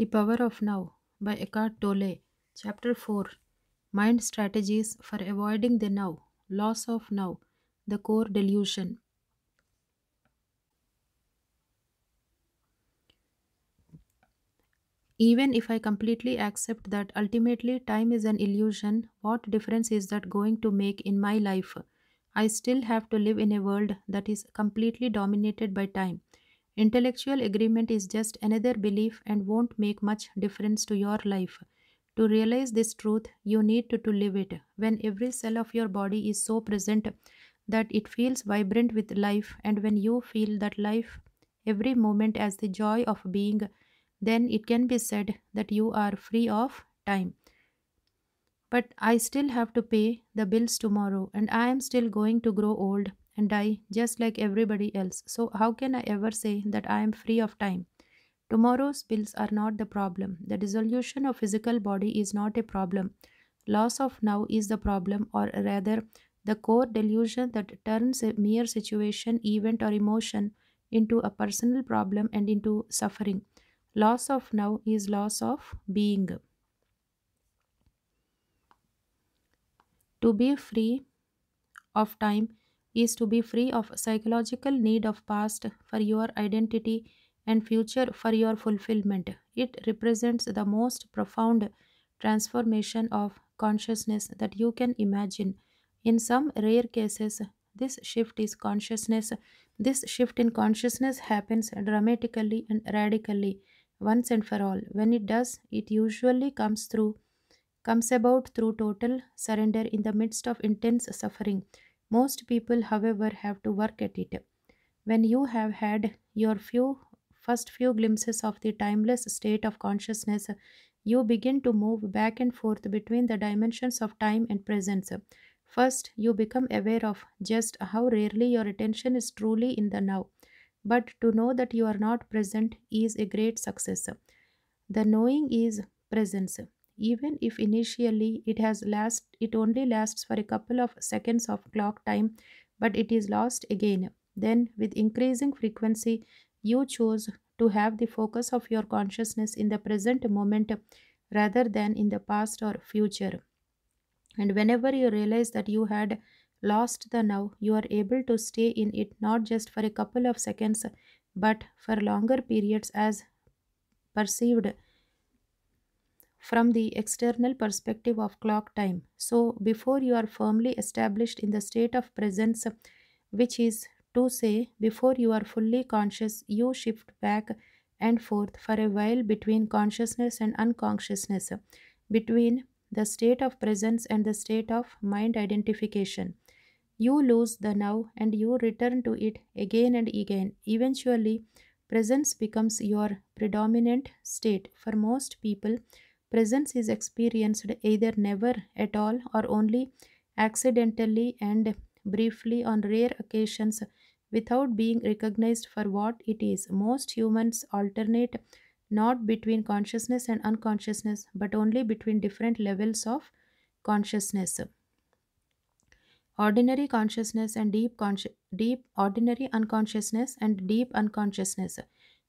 The Power of Now by Eckhart Tolle, Chapter 4 Mind Strategies for Avoiding the Now, Loss of Now, The Core Delusion. Even if I completely accept that ultimately time is an illusion, what difference is that going to make in my life? I still have to live in a world that is completely dominated by time Intellectual agreement is just another belief and won't make much difference to your life. To realize this truth, you need to, to live it. When every cell of your body is so present that it feels vibrant with life, and when you feel that life every moment as the joy of being, then it can be said that you are free of time. But I still have to pay the bills tomorrow, and I am still going to grow old, and die just like everybody else. So, how can I ever say that I am free of time? Tomorrow's bills are not the problem. The dissolution of physical body is not a problem. Loss of now is the problem, or rather, the core delusion that turns a mere situation, event, or emotion into a personal problem and into suffering. Loss of now is loss of being. To be free of time is to be free of psychological need of past for your identity and future for your fulfillment. It represents the most profound transformation of consciousness that you can imagine. In some rare cases, this shift is consciousness. This shift in consciousness happens dramatically and radically once and for all. When it does, it usually comes through comes about through total surrender in the midst of intense suffering. Most people, however, have to work at it. When you have had your few first few glimpses of the timeless state of consciousness, you begin to move back and forth between the dimensions of time and presence. First, you become aware of just how rarely your attention is truly in the now. But to know that you are not present is a great success. The knowing is presence even if initially it has last it only lasts for a couple of seconds of clock time but it is lost again then with increasing frequency you choose to have the focus of your consciousness in the present moment rather than in the past or future and whenever you realize that you had lost the now you are able to stay in it not just for a couple of seconds but for longer periods as perceived from the external perspective of clock time. So, before you are firmly established in the state of presence, which is to say, before you are fully conscious, you shift back and forth for a while between consciousness and unconsciousness, between the state of presence and the state of mind identification. You lose the now and you return to it again and again. Eventually, presence becomes your predominant state. For most people, Presence is experienced either never at all or only accidentally and briefly on rare occasions without being recognized for what it is. Most humans alternate not between consciousness and unconsciousness but only between different levels of consciousness. Ordinary consciousness and deep, consci- deep ordinary unconsciousness and deep unconsciousness.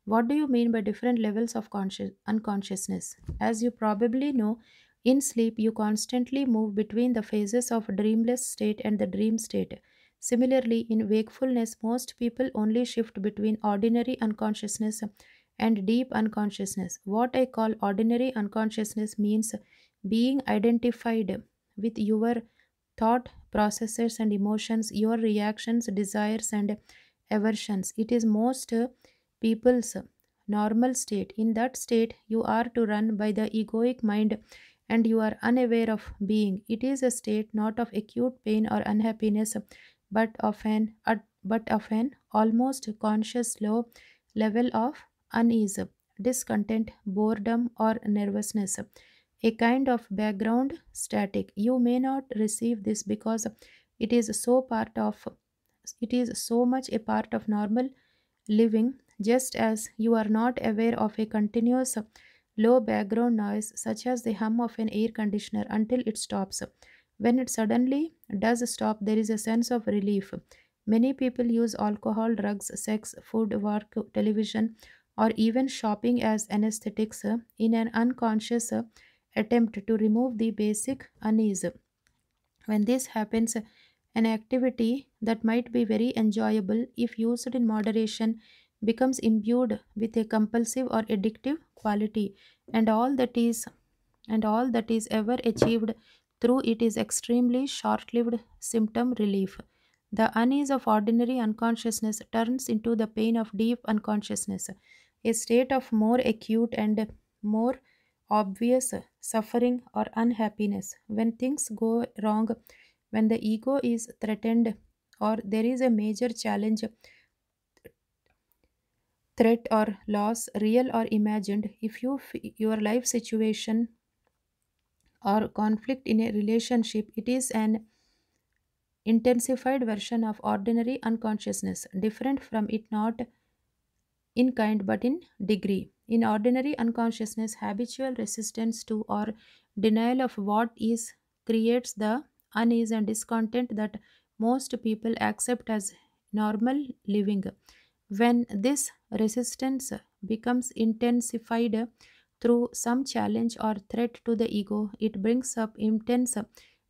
What do you mean by different levels of conscious unconsciousness? As you probably know, in sleep you constantly move between the phases of dreamless state and the dream state. Similarly, in wakefulness, most people only shift between ordinary unconsciousness and deep unconsciousness. What I call ordinary unconsciousness means being identified with your thought processes and emotions, your reactions, desires, and aversions. It is most people's normal state. In that state, you are to run by the egoic mind and you are unaware of being. It is a state not of acute pain or unhappiness, but of an, uh, but of an almost conscious low level of unease, discontent, boredom, or nervousness. A kind of background static. You may not receive this because it is so part of it is so much a part of normal living just as you are not aware of a continuous low background noise such as the hum of an air conditioner until it stops. When it suddenly does stop, there is a sense of relief. Many people use alcohol, drugs, sex, food, work, television, or even shopping as anesthetics in an unconscious attempt to remove the basic unease. When this happens, an activity that might be very enjoyable if used in moderation becomes imbued with a compulsive or addictive quality and all that is and all that is ever achieved through it is extremely short-lived symptom relief the unease of ordinary unconsciousness turns into the pain of deep unconsciousness a state of more acute and more obvious suffering or unhappiness when things go wrong when the ego is threatened or there is a major challenge threat or loss real or imagined if you your life situation or conflict in a relationship it is an intensified version of ordinary unconsciousness different from it not in kind but in degree in ordinary unconsciousness habitual resistance to or denial of what is creates the unease and discontent that most people accept as normal living when this resistance becomes intensified through some challenge or threat to the ego, it brings up intense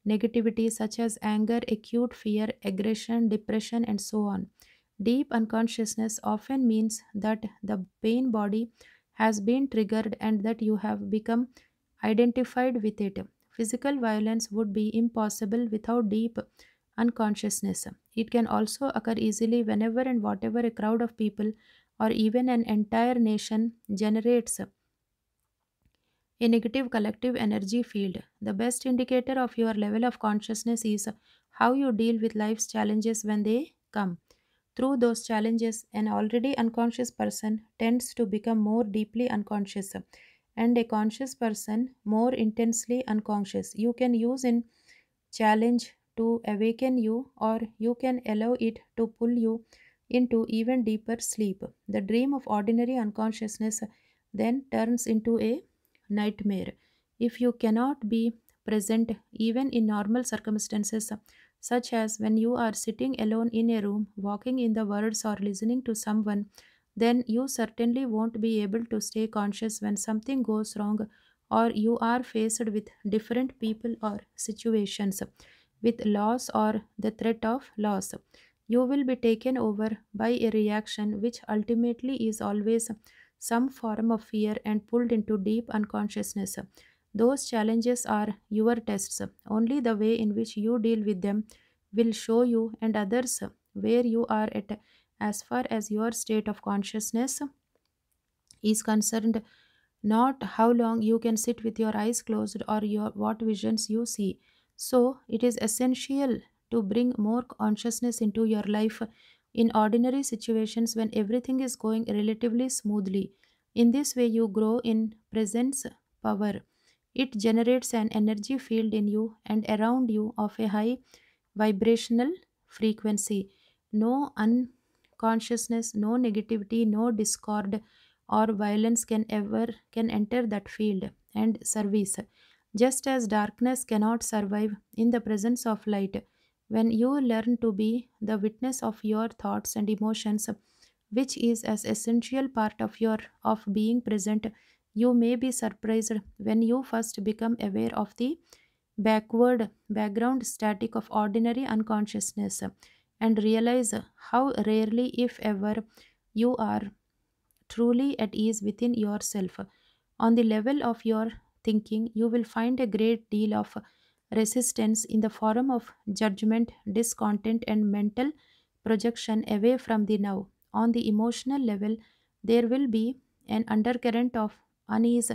negativity such as anger, acute fear, aggression, depression, and so on. Deep unconsciousness often means that the pain body has been triggered and that you have become identified with it. Physical violence would be impossible without deep unconsciousness. It can also occur easily whenever and whatever a crowd of people or even an entire nation generates a negative collective energy field. The best indicator of your level of consciousness is how you deal with life's challenges when they come. Through those challenges, an already unconscious person tends to become more deeply unconscious and a conscious person more intensely unconscious. You can use in challenge to awaken you or you can allow it to pull you into even deeper sleep. The dream of ordinary unconsciousness then turns into a nightmare. If you cannot be present even in normal circumstances, such as when you are sitting alone in a room, walking in the woods, or listening to someone, then you certainly won't be able to stay conscious when something goes wrong or you are faced with different people or situations with loss or the threat of loss. You will be taken over by a reaction which ultimately is always some form of fear and pulled into deep unconsciousness. Those challenges are your tests. Only the way in which you deal with them will show you and others where you are at as far as your state of consciousness is concerned, not how long you can sit with your eyes closed or your, what visions you see. So, it is essential to bring more consciousness into your life in ordinary situations when everything is going relatively smoothly. In this way, you grow in presence power. It generates an energy field in you and around you of a high vibrational frequency. No unconsciousness, no negativity, no discord or violence can ever can enter that field and service. Just as darkness cannot survive in the presence of light, when you learn to be the witness of your thoughts and emotions, which is as essential part of your of being present, you may be surprised when you first become aware of the backward background static of ordinary unconsciousness and realize how rarely, if ever, you are truly at ease within yourself on the level of your thinking, you will find a great deal of resistance in the form of judgment, discontent, and mental projection away from the now. On the emotional level, there will be an undercurrent of unease,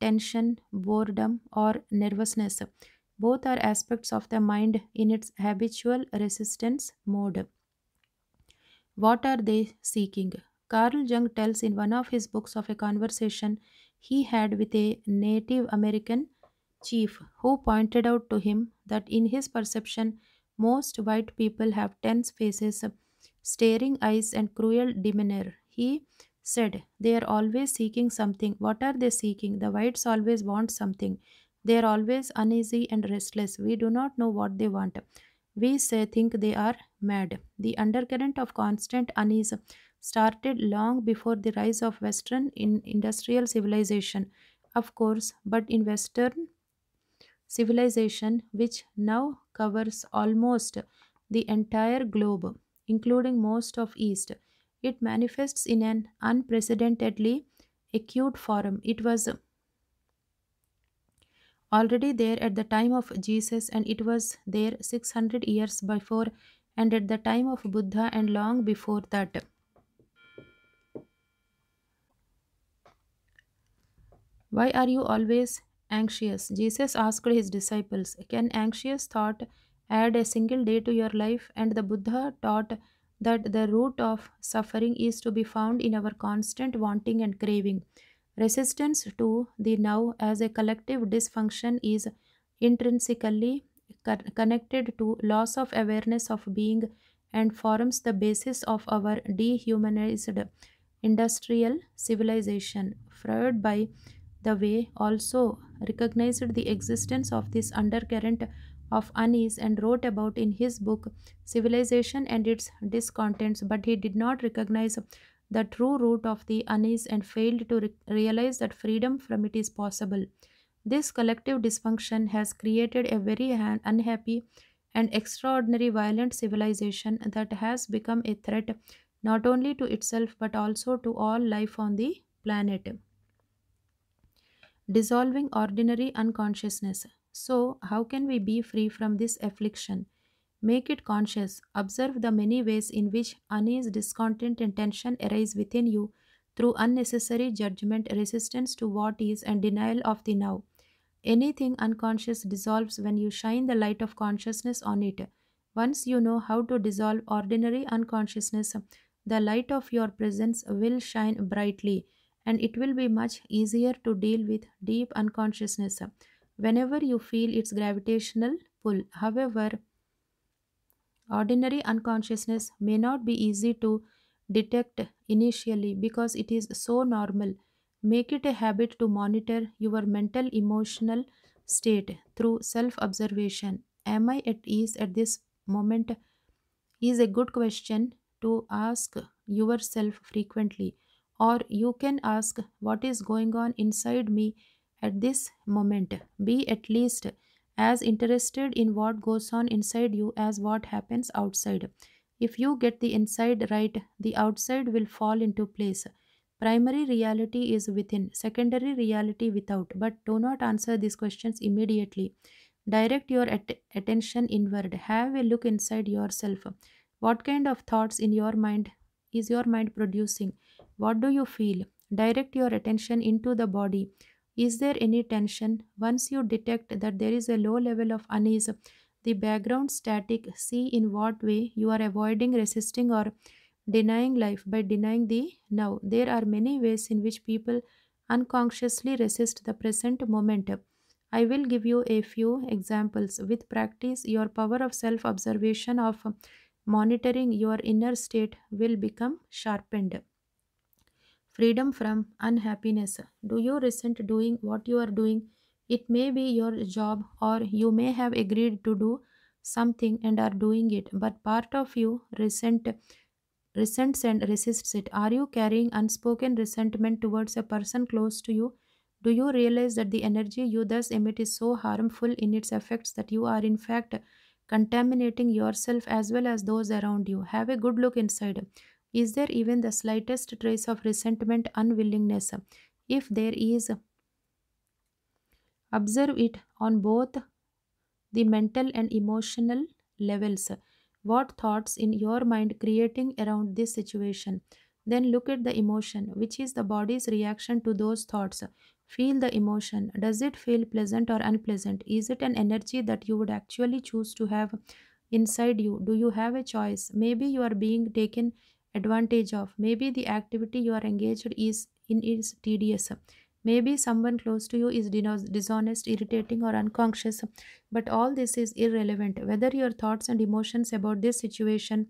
tension, boredom, or nervousness. Both are aspects of the mind in its habitual resistance mode. What are they seeking? Carl Jung tells in one of his books of a conversation he had with a Native American chief who pointed out to him that in his perception, most white people have tense faces, staring eyes, and cruel demeanor. He said, They are always seeking something. What are they seeking? The whites always want something. They are always uneasy and restless. We do not know what they want. We say, think they are mad. The undercurrent of constant unease started long before the rise of Western in industrial civilization, of course, but in Western civilization, which now covers almost the entire globe, including most of East. It manifests in an unprecedentedly acute form. It was already there at the time of Jesus and it was there 600 years before and at the time of Buddha and long before that. Why are you always anxious? Jesus asked his disciples, Can anxious thought add a single day to your life? And the Buddha taught that the root of suffering is to be found in our constant wanting and craving. Resistance to the now as a collective dysfunction is intrinsically connected to loss of awareness of being and forms the basis of our dehumanized industrial civilization. Freud by the way also recognized the existence of this undercurrent of unease and wrote about in his book Civilization and its Discontents, but he did not recognize the true root of the unease and failed to re realize that freedom from it is possible. This collective dysfunction has created a very unhappy and extraordinary violent civilization that has become a threat not only to itself but also to all life on the planet dissolving ordinary unconsciousness. So, how can we be free from this affliction? Make it conscious. Observe the many ways in which unease, discontent, and tension arise within you through unnecessary judgment, resistance to what is, and denial of the now. Anything unconscious dissolves when you shine the light of consciousness on it. Once you know how to dissolve ordinary unconsciousness, the light of your presence will shine brightly and it will be much easier to deal with deep unconsciousness whenever you feel its gravitational pull. However, ordinary unconsciousness may not be easy to detect initially because it is so normal. Make it a habit to monitor your mental emotional state through self observation. Am I at ease at this moment? is a good question to ask yourself frequently or you can ask what is going on inside me at this moment. Be at least as interested in what goes on inside you as what happens outside. If you get the inside right, the outside will fall into place. Primary reality is within, secondary reality without. But do not answer these questions immediately. Direct your at attention inward. Have a look inside yourself. What kind of thoughts in your mind is your mind producing? What do you feel? Direct your attention into the body. Is there any tension? Once you detect that there is a low level of unease, the background static, see in what way you are avoiding, resisting, or denying life by denying the now. There are many ways in which people unconsciously resist the present moment. I will give you a few examples. With practice, your power of self observation, of monitoring your inner state, will become sharpened freedom from unhappiness. Do you resent doing what you are doing? It may be your job, or you may have agreed to do something and are doing it, but part of you resent resents and resists it. Are you carrying unspoken resentment towards a person close to you? Do you realize that the energy you thus emit is so harmful in its effects that you are in fact contaminating yourself as well as those around you? Have a good look inside. Is there even the slightest trace of resentment, unwillingness? If there is, observe it on both the mental and emotional levels. What thoughts in your mind creating around this situation? Then look at the emotion, which is the body's reaction to those thoughts. Feel the emotion. Does it feel pleasant or unpleasant? Is it an energy that you would actually choose to have inside you? Do you have a choice? Maybe you are being taken advantage of maybe the activity you are engaged is in is tedious maybe someone close to you is dishonest irritating or unconscious but all this is irrelevant whether your thoughts and emotions about this situation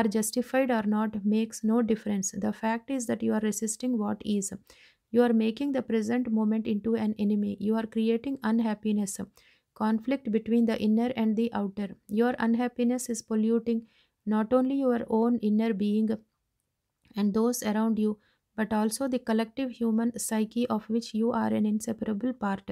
are justified or not makes no difference the fact is that you are resisting what is you are making the present moment into an enemy you are creating unhappiness conflict between the inner and the outer your unhappiness is polluting not only your own inner being and those around you, but also the collective human psyche of which you are an inseparable part.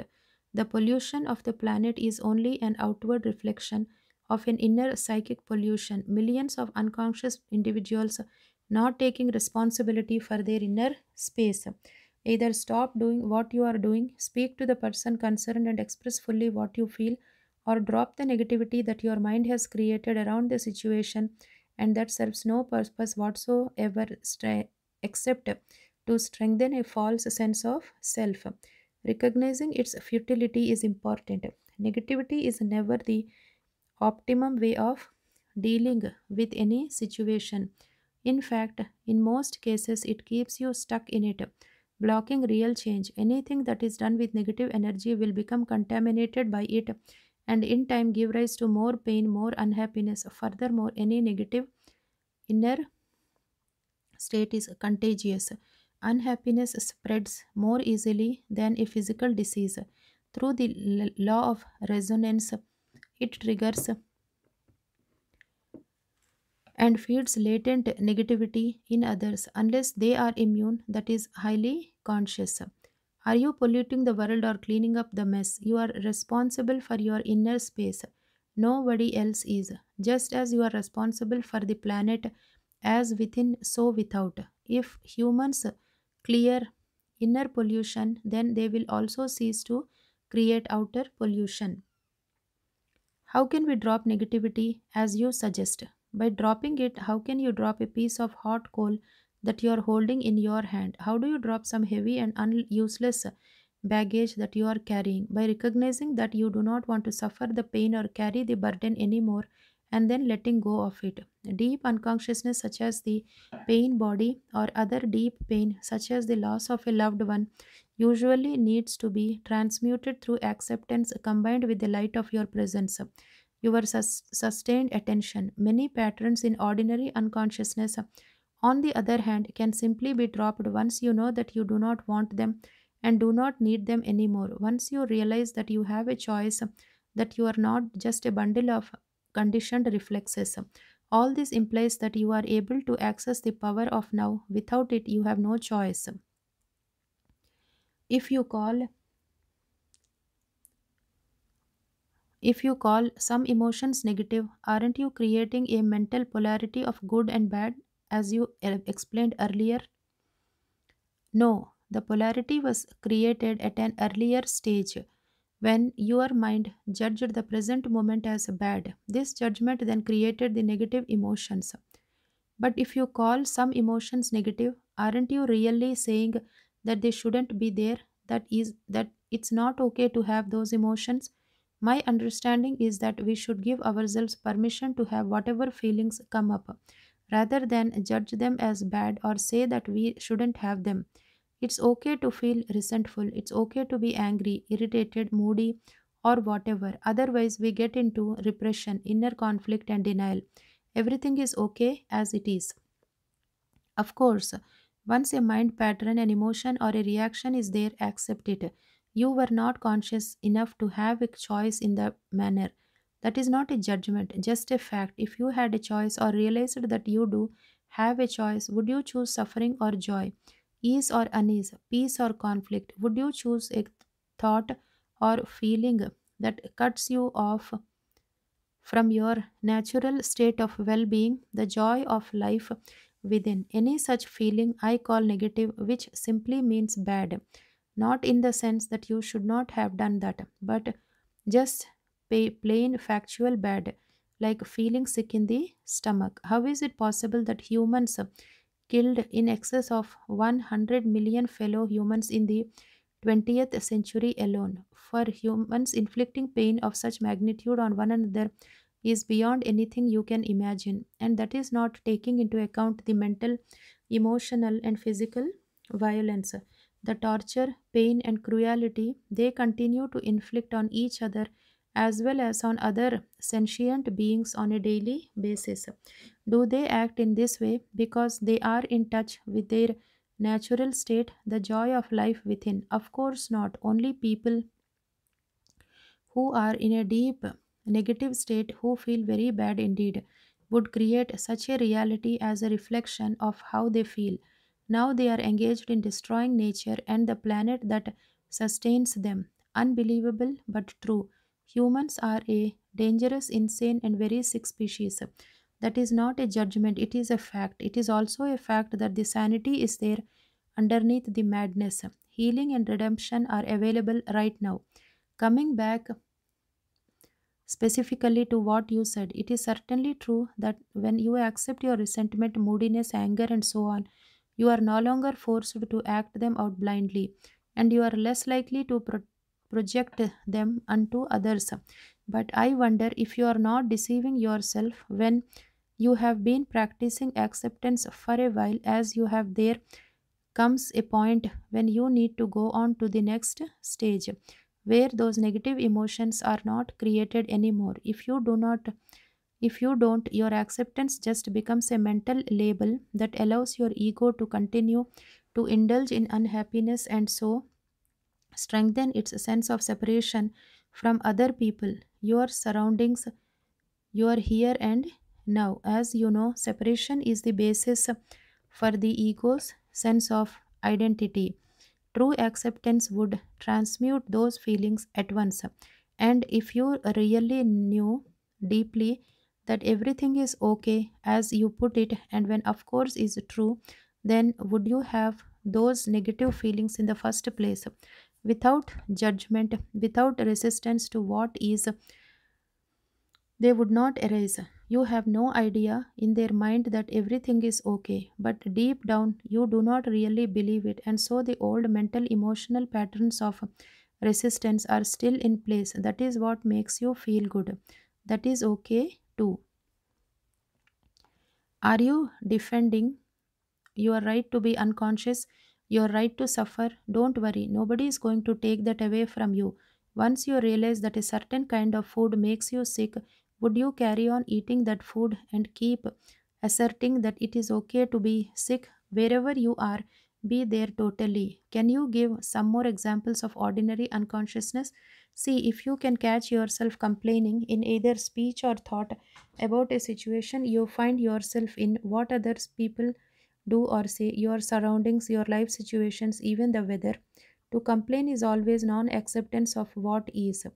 The pollution of the planet is only an outward reflection of an inner psychic pollution, millions of unconscious individuals not taking responsibility for their inner space. Either stop doing what you are doing, speak to the person concerned, and express fully what you feel or drop the negativity that your mind has created around the situation and that serves no purpose whatsoever except to strengthen a false sense of self. Recognizing its futility is important. Negativity is never the optimum way of dealing with any situation. In fact, in most cases, it keeps you stuck in it, blocking real change. Anything that is done with negative energy will become contaminated by it and in time give rise to more pain, more unhappiness. Furthermore, any negative inner state is contagious. Unhappiness spreads more easily than a physical disease. Through the law of resonance, it triggers and feeds latent negativity in others unless they are immune, that is, highly conscious. Are you polluting the world or cleaning up the mess? You are responsible for your inner space. Nobody else is. Just as you are responsible for the planet, as within, so without. If humans clear inner pollution, then they will also cease to create outer pollution. How can we drop negativity as you suggest? By dropping it, how can you drop a piece of hot coal that you are holding in your hand? How do you drop some heavy and useless baggage that you are carrying? By recognizing that you do not want to suffer the pain or carry the burden anymore and then letting go of it. Deep unconsciousness, such as the pain body or other deep pain, such as the loss of a loved one, usually needs to be transmuted through acceptance combined with the light of your presence. Your sus- sustained attention. Many patterns in ordinary unconsciousness on the other hand can simply be dropped once you know that you do not want them and do not need them anymore once you realize that you have a choice that you are not just a bundle of conditioned reflexes all this implies that you are able to access the power of now without it you have no choice if you call If you call some emotions negative, aren't you creating a mental polarity of good and bad as you uh, explained earlier? No, the polarity was created at an earlier stage when your mind judged the present moment as bad. This judgment then created the negative emotions. But if you call some emotions negative, aren't you really saying that they shouldn't be there? That is, that it's not okay to have those emotions? My understanding is that we should give ourselves permission to have whatever feelings come up rather than judge them as bad or say that we shouldn't have them. It's okay to feel resentful, it's okay to be angry, irritated, moody, or whatever. Otherwise, we get into repression, inner conflict, and denial. Everything is okay as it is. Of course, once a mind pattern, an emotion, or a reaction is there, accept it. You were not conscious enough to have a choice in the manner. That is not a judgment, just a fact. If you had a choice or realized that you do have a choice, would you choose suffering or joy, ease or unease, peace or conflict? Would you choose a thought or feeling that cuts you off from your natural state of well being, the joy of life within? Any such feeling I call negative, which simply means bad. Not in the sense that you should not have done that, but just plain factual bad, like feeling sick in the stomach. How is it possible that humans killed in excess of 100 million fellow humans in the 20th century alone? For humans, inflicting pain of such magnitude on one another is beyond anything you can imagine, and that is not taking into account the mental, emotional, and physical violence the torture, pain, and cruelty they continue to inflict on each other as well as on other sentient beings on a daily basis. Do they act in this way because they are in touch with their natural state, the joy of life within? Of course not. Only people who are in a deep negative state, who feel very bad indeed, would create such a reality as a reflection of how they feel. Now they are engaged in destroying nature and the planet that sustains them. Unbelievable but true humans are a dangerous, insane, and very sick species. That is not a judgment, it is a fact. It is also a fact that the sanity is there underneath the madness. Healing and redemption are available right now. Coming back specifically to what you said, it is certainly true that when you accept your resentment, moodiness, anger, and so on, you are no longer forced to act them out blindly, and you are less likely to pro project them unto others. But I wonder if you are not deceiving yourself when you have been practicing acceptance for a while, as you have there comes a point when you need to go on to the next stage where those negative emotions are not created anymore. If you do not if you don't, your acceptance just becomes a mental label that allows your ego to continue to indulge in unhappiness and so strengthen its sense of separation from other people, your surroundings, your here and now. As you know, separation is the basis for the ego's sense of identity. True acceptance would transmute those feelings at once. And if you really knew deeply that everything is okay as you put it, and when of course is true, then would you have those negative feelings in the first place? without judgment, without resistance to what is, they would not arise. You have no idea in their mind that everything is okay, but deep down you do not really believe it, and so the old mental emotional patterns of resistance are still in place. That is what makes you feel good. That is okay too. Are you defending your right to be unconscious? Your right to suffer, don't worry, nobody is going to take that away from you. Once you realize that a certain kind of food makes you sick, would you carry on eating that food and keep asserting that it is okay to be sick wherever you are? Be there totally. Can you give some more examples of ordinary unconsciousness? See if you can catch yourself complaining in either speech or thought about a situation you find yourself in, what other people do or say, your surroundings, your life situations, even the weather. To complain is always non acceptance of what is.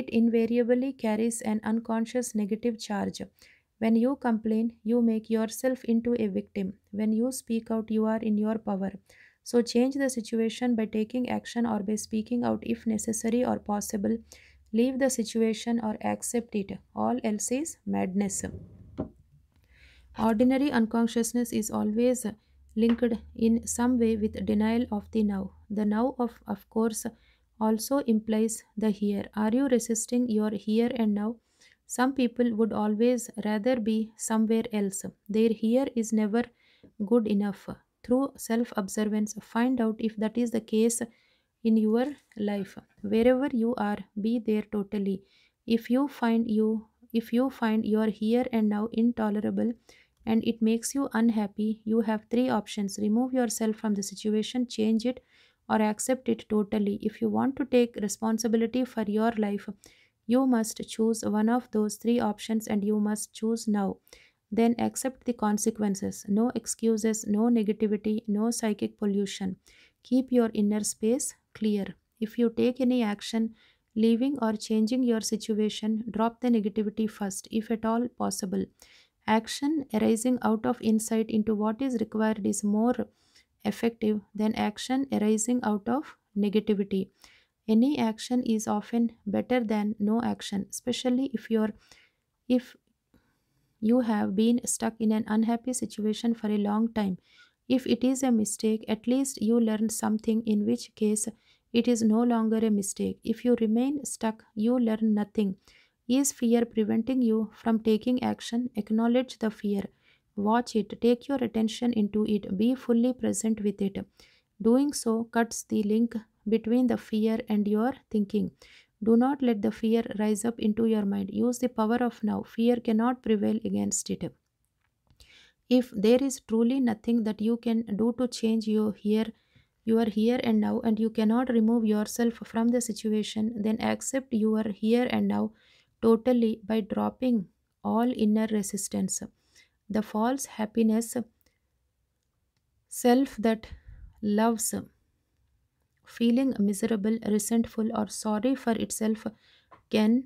It invariably carries an unconscious negative charge. When you complain, you make yourself into a victim. When you speak out, you are in your power. So change the situation by taking action or by speaking out if necessary or possible. Leave the situation or accept it. All else is madness. Ordinary unconsciousness is always linked in some way with denial of the now. The now, of, of course, also implies the here. Are you resisting your here and now? Some people would always rather be somewhere else. Their here is never good enough. Through self observance, find out if that is the case in your life. Wherever you are, be there totally. If you find you if you find your here and now intolerable, and it makes you unhappy, you have three options remove yourself from the situation, change it, or accept it totally. If you want to take responsibility for your life, you must choose one of those three options and you must choose now. Then accept the consequences. No excuses, no negativity, no psychic pollution. Keep your inner space clear. If you take any action, leaving or changing your situation, drop the negativity first, if at all possible. Action arising out of insight into what is required is more effective than action arising out of negativity. Any action is often better than no action, especially if you're if you have been stuck in an unhappy situation for a long time. If it is a mistake, at least you learned something, in which case it is no longer a mistake. If you remain stuck, you learn nothing. Is fear preventing you from taking action? Acknowledge the fear. Watch it. Take your attention into it. Be fully present with it. Doing so cuts the link between the fear and your thinking. Do not let the fear rise up into your mind. Use the power of now. Fear cannot prevail against it. If there is truly nothing that you can do to change your here, you are here and now, and you cannot remove yourself from the situation, then accept you are here and now totally by dropping all inner resistance. The false happiness self that loves, feeling miserable, resentful, or sorry for itself can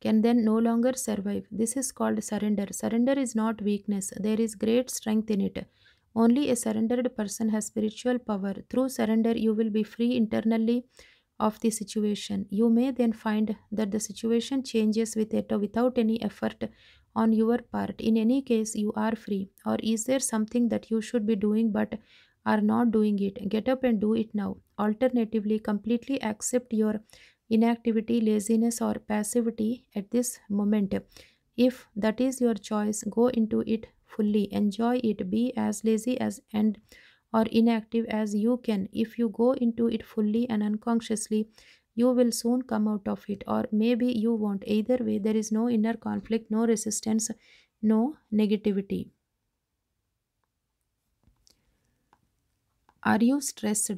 can then no longer survive. This is called surrender. Surrender is not weakness. There is great strength in it. Only a surrendered person has spiritual power. Through surrender, you will be free internally of the situation. You may then find that the situation changes with it or without any effort on your part. In any case, you are free. Or is there something that you should be doing but are not doing it? Get up and do it now. Alternatively, completely accept your inactivity, laziness, or passivity at this moment. If that is your choice, go into it fully. Enjoy it. Be as lazy as and or inactive as you can. If you go into it fully and unconsciously, you will soon come out of it, or maybe you won't. Either way, there is no inner conflict, no resistance, no negativity. Are you stressed?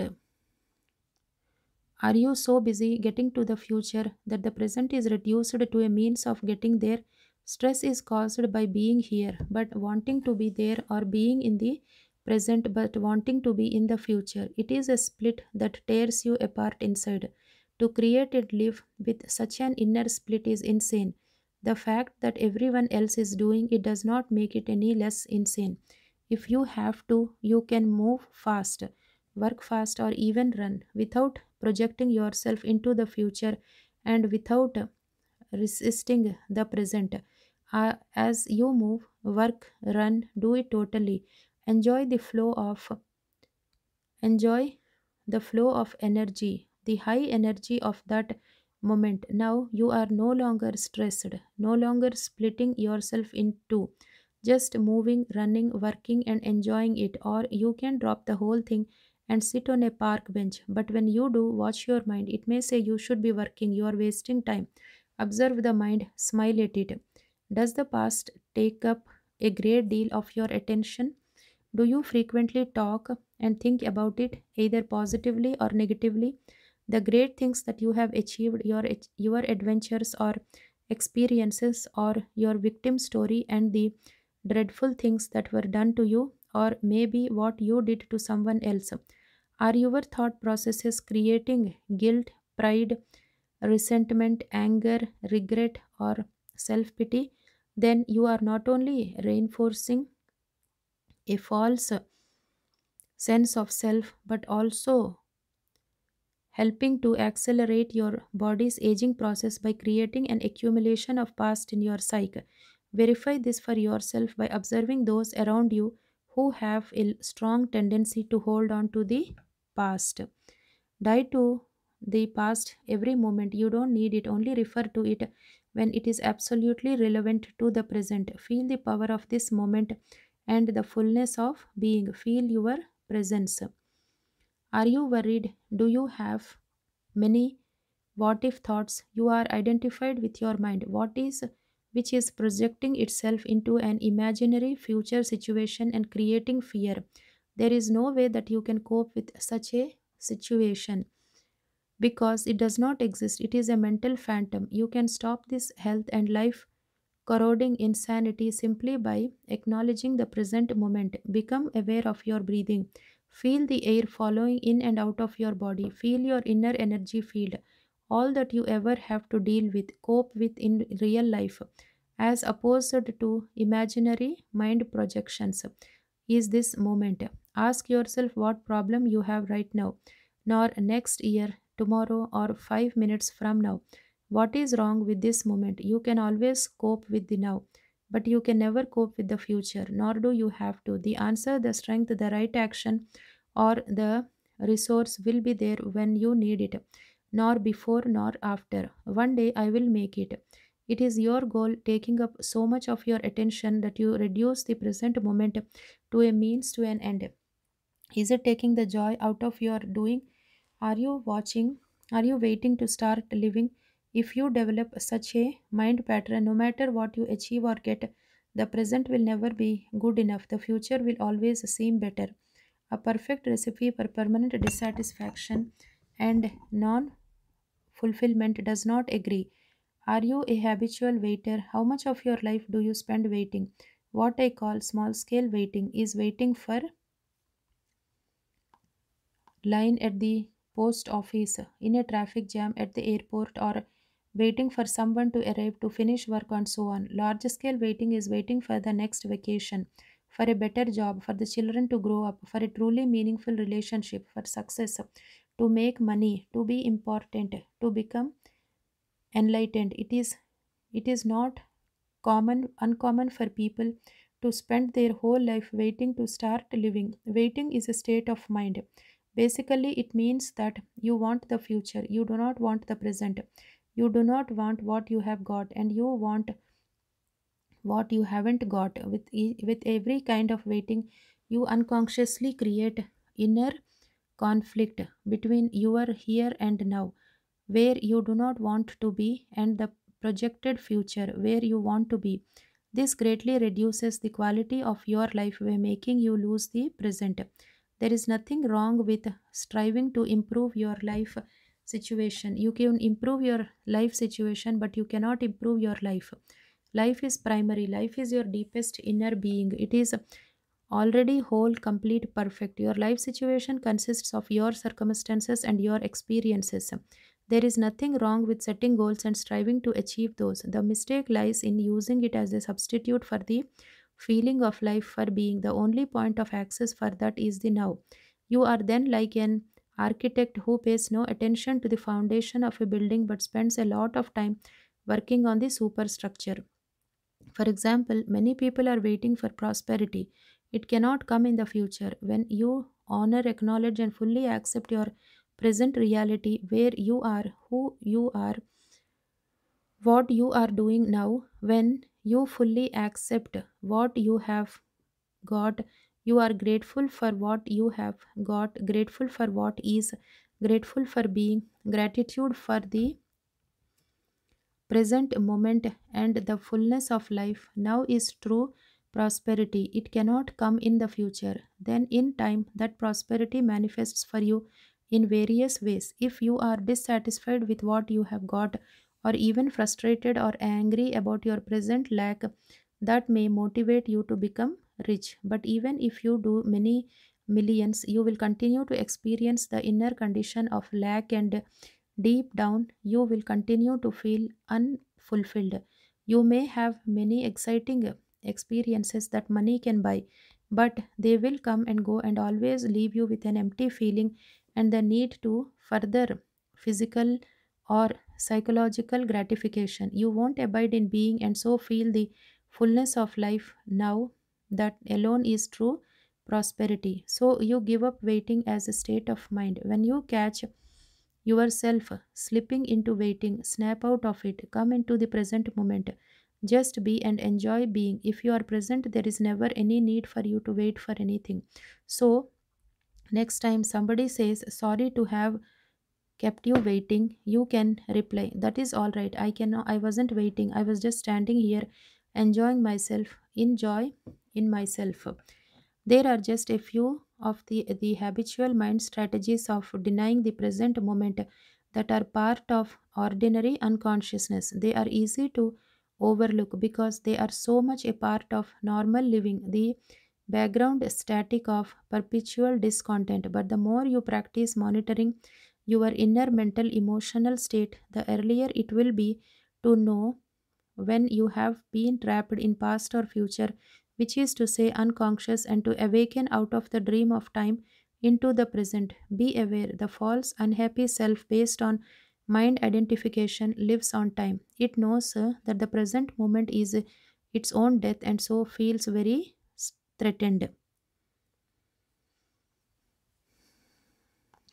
Are you so busy getting to the future that the present is reduced to a means of getting there? Stress is caused by being here, but wanting to be there or being in the present but wanting to be in the future. It is a split that tears you apart inside. To create and live with such an inner split is insane. The fact that everyone else is doing it does not make it any less insane. If you have to, you can move fast, work fast, or even run without projecting yourself into the future and without resisting the present. Uh, as you move, work, run, do it totally enjoy the flow of enjoy the flow of energy the high energy of that moment now you are no longer stressed no longer splitting yourself in two just moving running working and enjoying it or you can drop the whole thing and sit on a park bench but when you do watch your mind it may say you should be working you are wasting time observe the mind smile at it does the past take up a great deal of your attention do you frequently talk and think about it either positively or negatively? The great things that you have achieved, your, your adventures or experiences, or your victim story, and the dreadful things that were done to you, or maybe what you did to someone else. Are your thought processes creating guilt, pride, resentment, anger, regret, or self pity? Then you are not only reinforcing a false sense of self but also helping to accelerate your body's aging process by creating an accumulation of past in your psyche verify this for yourself by observing those around you who have a strong tendency to hold on to the past die to the past every moment you don't need it only refer to it when it is absolutely relevant to the present feel the power of this moment and the fullness of being. Feel your presence. Are you worried? Do you have many what if thoughts? You are identified with your mind. What is which is projecting itself into an imaginary future situation and creating fear. There is no way that you can cope with such a situation because it does not exist. It is a mental phantom. You can stop this health and life corroding insanity simply by acknowledging the present moment. Become aware of your breathing. Feel the air following in and out of your body. Feel your inner energy field. All that you ever have to deal with, cope with in real life, as opposed to imaginary mind projections, is this moment. Ask yourself what problem you have right now, nor next year, tomorrow, or five minutes from now. What is wrong with this moment? You can always cope with the now, but you can never cope with the future, nor do you have to. The answer, the strength, the right action, or the resource will be there when you need it, nor before nor after. One day I will make it. It is your goal taking up so much of your attention that you reduce the present moment to a means to an end. Is it taking the joy out of your doing? Are you watching? Are you waiting to start living? If you develop such a mind pattern, no matter what you achieve or get, the present will never be good enough. The future will always seem better. A perfect recipe for permanent dissatisfaction and non fulfillment does not agree. Are you a habitual waiter? How much of your life do you spend waiting? What I call small scale waiting is waiting for line at the post office, in a traffic jam at the airport, or waiting for someone to arrive to finish work and so on. Large scale waiting is waiting for the next vacation, for a better job, for the children to grow up, for a truly meaningful relationship, for success, to make money, to be important, to become enlightened. It is it is not common uncommon for people to spend their whole life waiting to start living. Waiting is a state of mind. Basically, it means that you want the future, you do not want the present. You do not want what you have got, and you want what you haven't got. With, e with every kind of waiting, you unconsciously create inner conflict between your here and now, where you do not want to be, and the projected future, where you want to be. This greatly reduces the quality of your life by making you lose the present. There is nothing wrong with striving to improve your life situation you can improve your life situation but you cannot improve your life life is primary life is your deepest inner being it is already whole complete perfect your life situation consists of your circumstances and your experiences there is nothing wrong with setting goals and striving to achieve those the mistake lies in using it as a substitute for the feeling of life for being the only point of access for that is the now you are then like an architect who pays no attention to the foundation of a building but spends a lot of time working on the superstructure. For example, many people are waiting for prosperity. It cannot come in the future. When you honor, acknowledge, and fully accept your present reality, where you are, who you are, what you are doing now, when you fully accept what you have got you are grateful for what you have got grateful for what is grateful for being gratitude for the present moment and the fullness of life now is true prosperity it cannot come in the future then in time that prosperity manifests for you in various ways if you are dissatisfied with what you have got or even frustrated or angry about your present lack that may motivate you to become rich but even if you do many millions you will continue to experience the inner condition of lack and deep down you will continue to feel unfulfilled you may have many exciting experiences that money can buy but they will come and go and always leave you with an empty feeling and the need to further physical or psychological gratification you won't abide in being and so feel the fullness of life now that alone is true prosperity. So you give up waiting as a state of mind. When you catch yourself slipping into waiting, snap out of it, come into the present moment. Just be and enjoy being. If you are present, there is never any need for you to wait for anything. So, next time somebody says, Sorry to have kept you waiting, you can reply, That is all right. I can. I wasn't waiting. I was just standing here enjoying myself. Enjoy in myself. There are just a few of the, the habitual mind strategies of denying the present moment that are part of ordinary unconsciousness. They are easy to overlook because they are so much a part of normal living, the background static of perpetual discontent. But the more you practice monitoring your inner mental emotional state, the earlier it will be to know when you have been trapped in past or future which is to say unconscious, and to awaken out of the dream of time into the present. Be aware, the false, unhappy self based on mind identification lives on time. It knows uh, that the present moment is uh, its own death and so feels very threatened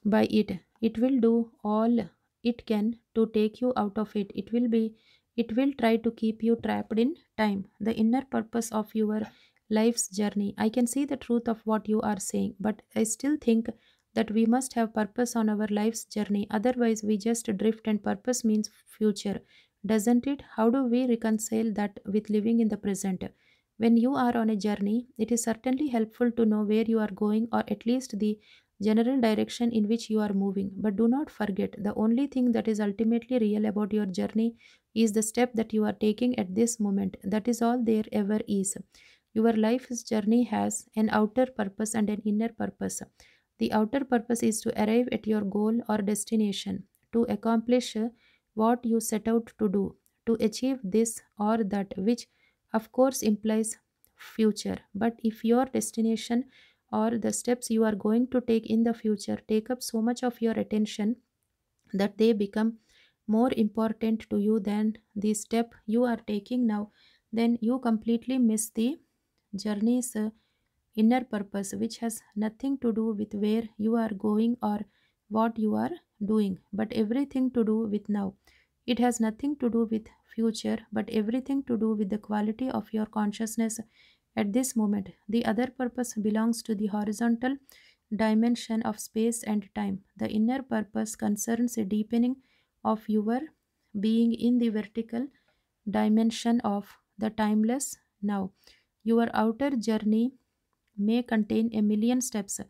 by it. It will do all it can to take you out of it. It will be it will try to keep you trapped in time, the inner purpose of your life's journey. I can see the truth of what you are saying, but I still think that we must have purpose on our life's journey. Otherwise, we just drift, and purpose means future, doesn't it? How do we reconcile that with living in the present? When you are on a journey, it is certainly helpful to know where you are going or at least the general direction in which you are moving. But do not forget the only thing that is ultimately real about your journey is the step that you are taking at this moment. That is all there ever is. Your life's journey has an outer purpose and an inner purpose. The outer purpose is to arrive at your goal or destination, to accomplish what you set out to do, to achieve this or that, which of course implies future. But if your destination or the steps you are going to take in the future take up so much of your attention that they become more important to you than the step you are taking now, then you completely miss the journey's uh, inner purpose, which has nothing to do with where you are going or what you are doing, but everything to do with now. It has nothing to do with future, but everything to do with the quality of your consciousness at this moment. The other purpose belongs to the horizontal dimension of space and time. The inner purpose concerns a deepening of your being in the vertical dimension of the timeless now. Your outer journey may contain a million steps.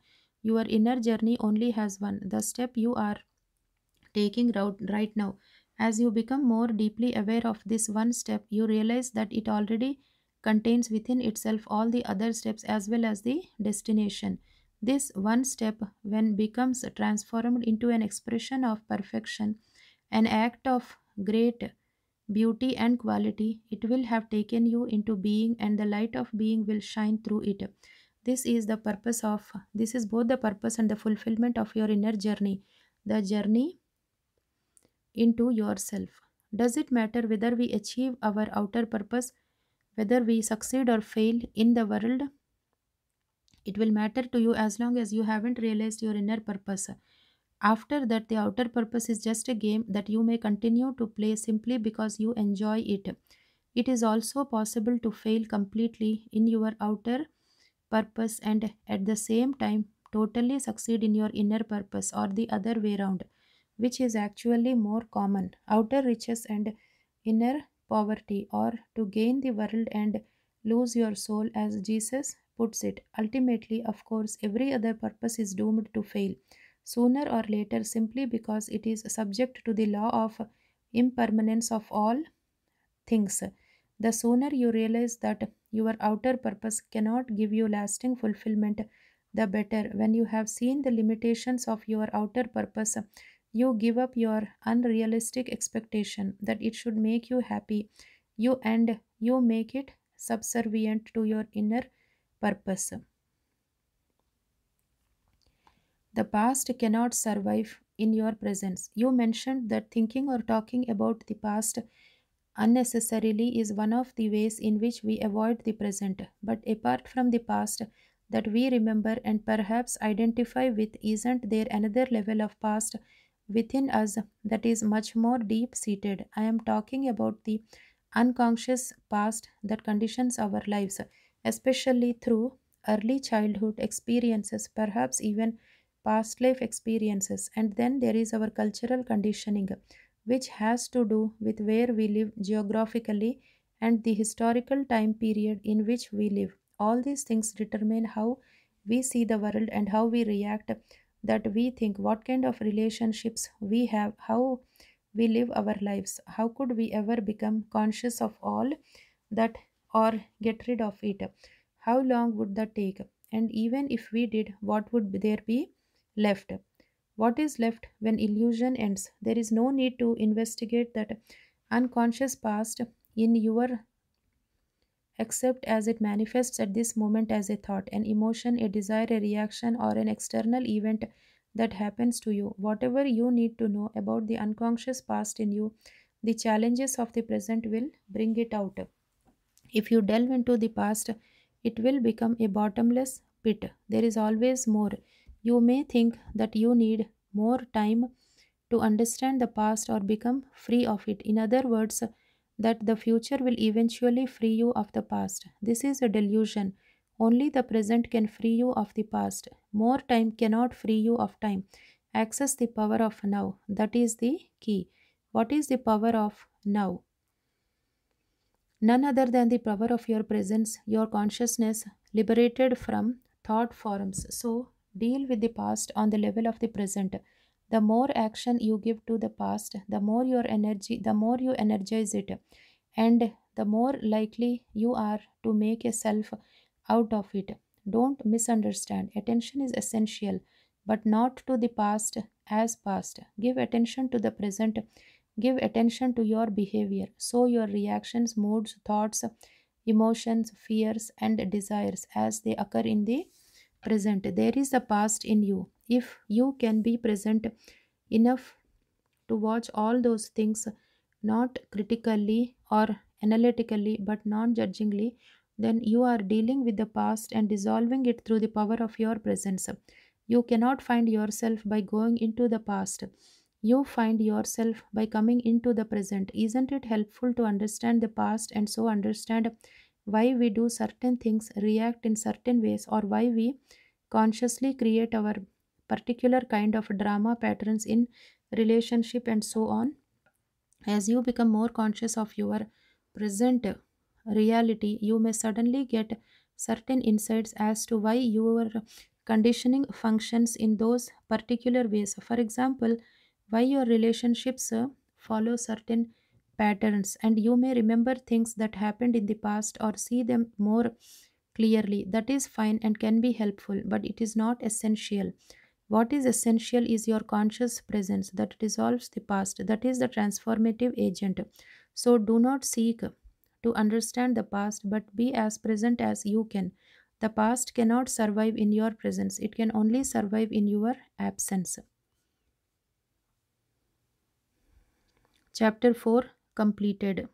Your inner journey only has one. The step you are taking right now. As you become more deeply aware of this one step, you realize that it already contains within itself all the other steps as well as the destination. This one step, when becomes transformed into an expression of perfection, an act of great beauty and quality. It will have taken you into being, and the light of being will shine through it. This is the purpose of this is both the purpose and the fulfillment of your inner journey, the journey into yourself. Does it matter whether we achieve our outer purpose, whether we succeed or fail in the world? It will matter to you as long as you haven't realized your inner purpose. After that, the outer purpose is just a game that you may continue to play simply because you enjoy it. It is also possible to fail completely in your outer purpose and at the same time totally succeed in your inner purpose or the other way round, which is actually more common. Outer riches and inner poverty, or to gain the world and lose your soul, as Jesus puts it. Ultimately, of course, every other purpose is doomed to fail sooner or later simply because it is subject to the law of impermanence of all things. The sooner you realize that your outer purpose cannot give you lasting fulfillment, the better. When you have seen the limitations of your outer purpose, you give up your unrealistic expectation that it should make you happy. You and you make it subservient to your inner purpose. The past cannot survive in your presence. You mentioned that thinking or talking about the past unnecessarily is one of the ways in which we avoid the present. But apart from the past that we remember and perhaps identify with, isn't there another level of past within us that is much more deep seated? I am talking about the unconscious past that conditions our lives, especially through early childhood experiences, perhaps even past life experiences, and then there is our cultural conditioning, which has to do with where we live geographically and the historical time period in which we live. All these things determine how we see the world and how we react, that we think, what kind of relationships we have, how we live our lives. How could we ever become conscious of all that or get rid of it? How long would that take? And even if we did, what would there be left. What is left when illusion ends? There is no need to investigate that unconscious past in your except as it manifests at this moment as a thought, an emotion, a desire, a reaction, or an external event that happens to you. Whatever you need to know about the unconscious past in you, the challenges of the present will bring it out. If you delve into the past, it will become a bottomless pit. There is always more. You may think that you need more time to understand the past or become free of it. In other words, that the future will eventually free you of the past. This is a delusion. Only the present can free you of the past. More time cannot free you of time. Access the power of now. That is the key. What is the power of now? None other than the power of your presence, your consciousness, liberated from thought forms. So, Deal with the past on the level of the present. The more action you give to the past, the more your energy, the more you energize it, and the more likely you are to make a self out of it. Don't misunderstand. Attention is essential, but not to the past as past. Give attention to the present. Give attention to your behavior. So your reactions, moods, thoughts, emotions, fears, and desires as they occur in the present there is a past in you if you can be present enough to watch all those things not critically or analytically but non judgingly then you are dealing with the past and dissolving it through the power of your presence you cannot find yourself by going into the past you find yourself by coming into the present isn't it helpful to understand the past and so understand why we do certain things, react in certain ways, or why we consciously create our particular kind of drama patterns in relationship and so on. As you become more conscious of your present reality, you may suddenly get certain insights as to why your conditioning functions in those particular ways. For example, why your relationships follow certain patterns and you may remember things that happened in the past or see them more clearly. That is fine and can be helpful, but it is not essential. What is essential is your conscious presence that dissolves the past, that is the transformative agent. So do not seek to understand the past, but be as present as you can. The past cannot survive in your presence, it can only survive in your absence. Chapter 4 completed